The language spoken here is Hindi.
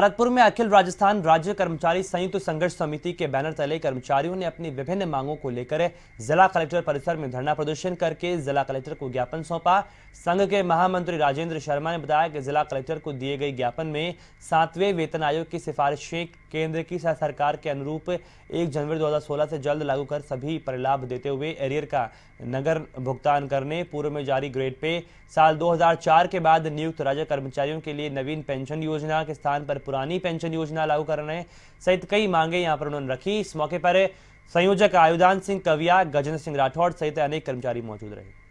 भरतपुर में अखिल राजस्थान राज्य कर्मचारी संयुक्त संघर्ष समिति के बैनर तले कर्मचारियों ने अपनी विभिन्न मांगों को लेकर जिला कलेक्टर परिसर में धरना प्रदर्शन करके जिला कलेक्टर को ज्ञापन सौंपा संघ के महामंत्री राजेंद्र शर्मा ने बताया कि जिला कलेक्टर को दिए गए ज्ञापन में सातवें वेतन आयोग की सिफारिशें केंद्र की सरकार के अनुरूप एक जनवरी 2016 से जल्द लागू कर सभी परिलाभ देते हुए एरियर का नगर भुगतान करने पूर्व में जारी ग्रेड पे साल 2004 के बाद नियुक्त राज्य कर्मचारियों के लिए नवीन पेंशन योजना के स्थान पर पुरानी पेंशन योजना लागू करने सहित कई मांगे यहाँ पर उन्होंने रखी इस मौके पर संयोजक आयुदान सिंह कविया गजेंद्र सिंह राठौड़ सहित अनेक कर्मचारी मौजूद रहे